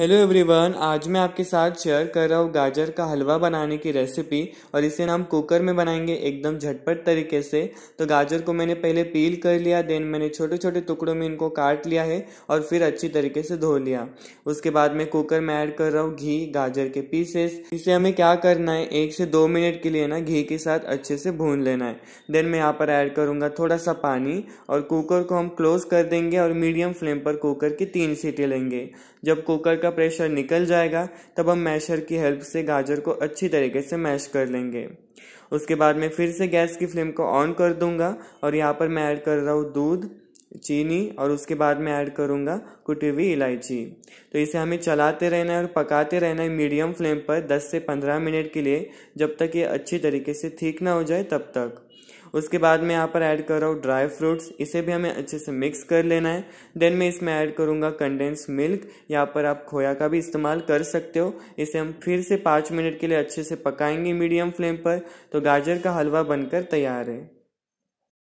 hello everyone आज मैं आपके साथ शेयर कर रहा हूँ गाजर का हलवा बनाने की रेसिपी और इसे हम कुकर में बनाएंगे एकदम झटपट तरीके से तो गाजर को मैंने पहले पील कर लिया देन मैंने छोटे छोटे टुकड़ों में इनको काट लिया है और फिर अच्छी तरीके से धो लिया उसके बाद मैं कुकर में ऐड कर रहा हूँ घी गाजर के पीसेस इसे हमें क्या करना है एक से दो मिनट के लिए ना घी के साथ अच्छे से भून लेना है देन मैं यहाँ पर ऐड करूँगा थोड़ा सा पानी और कुकर को हम क्लोज कर देंगे और मीडियम फ्लेम पर कुकर की तीन सीटें लेंगे जब कुकर का का प्रेशर निकल जाएगा तब हम मैशर की हेल्प से गाजर को अच्छी तरीके से मैश कर लेंगे उसके बाद मैं फिर से गैस की फ्लेम को ऑन कर दूंगा और यहाँ पर मैं ऐड कर रहा हूँ दूध चीनी और उसके बाद में ऐड करूँगा कुटी हुई इलायची तो इसे हमें चलाते रहना है और पकाते रहना है मीडियम फ्लेम पर 10 से 15 मिनट के लिए जब तक ये अच्छी तरीके से ठीक ना हो जाए तब तक उसके बाद में यहाँ पर ऐड कर रहा हूँ ड्राई फ्रूट्स इसे भी हमें अच्छे से मिक्स कर लेना है देन मैं इसमें ऐड करूँगा कंडेंस मिल्क यहाँ पर आप खोया का भी इस्तेमाल कर सकते हो इसे हम फिर से पाँच मिनट के लिए अच्छे से पकाएंगे मीडियम फ्लेम पर तो गाजर का हलवा बनकर तैयार है